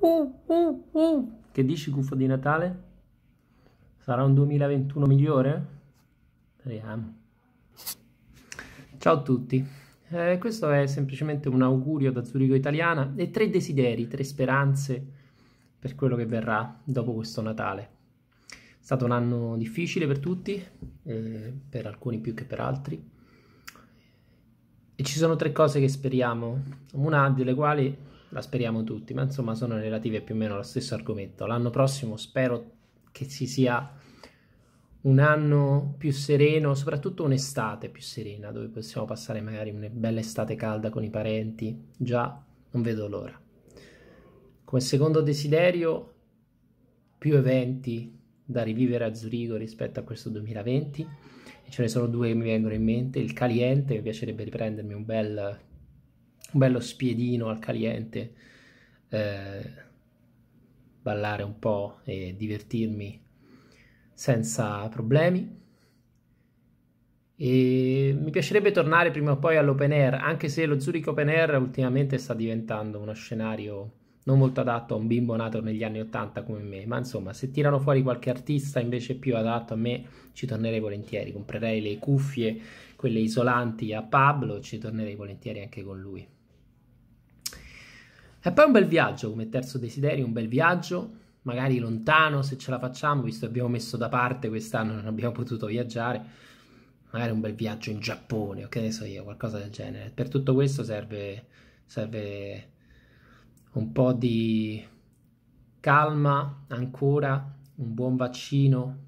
Uh, uh, uh. Che dici, gufo di Natale? Sarà un 2021 migliore? Speriamo. Ciao a tutti. Eh, questo è semplicemente un augurio da Zurigo Italiana e tre desideri, tre speranze per quello che verrà dopo questo Natale. È stato un anno difficile per tutti, eh, per alcuni più che per altri. E ci sono tre cose che speriamo, una delle quali la speriamo tutti, ma insomma sono relative più o meno allo stesso argomento. L'anno prossimo spero che ci sia un anno più sereno, soprattutto un'estate più serena, dove possiamo passare magari una bella estate calda con i parenti. Già, non vedo l'ora. Come secondo desiderio, più eventi da rivivere a Zurigo rispetto a questo 2020. ce ne sono due che mi vengono in mente. Il Caliente, mi piacerebbe riprendermi un bel un bello spiedino al caliente, eh, ballare un po' e divertirmi senza problemi. E mi piacerebbe tornare prima o poi all'open air, anche se lo Zurich Open Air ultimamente sta diventando uno scenario non molto adatto a un bimbo nato negli anni 80 come me, ma insomma se tirano fuori qualche artista invece più adatto a me ci tornerei volentieri, comprerei le cuffie, quelle isolanti a Pablo, ci tornerei volentieri anche con lui. E poi un bel viaggio come terzo desiderio, un bel viaggio, magari lontano se ce la facciamo, visto che abbiamo messo da parte quest'anno, non abbiamo potuto viaggiare, magari un bel viaggio in Giappone o che ne so io, qualcosa del genere. Per tutto questo serve, serve un po' di calma ancora, un buon vaccino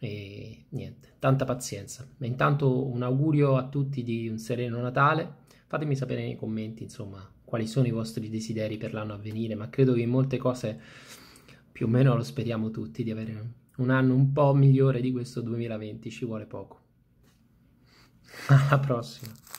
e niente, tanta pazienza. Ma intanto un augurio a tutti di un sereno Natale. Fatemi sapere nei commenti, insomma, quali sono i vostri desideri per l'anno a venire, ma credo che in molte cose più o meno lo speriamo tutti di avere un anno un po' migliore di questo 2020, ci vuole poco. Alla prossima.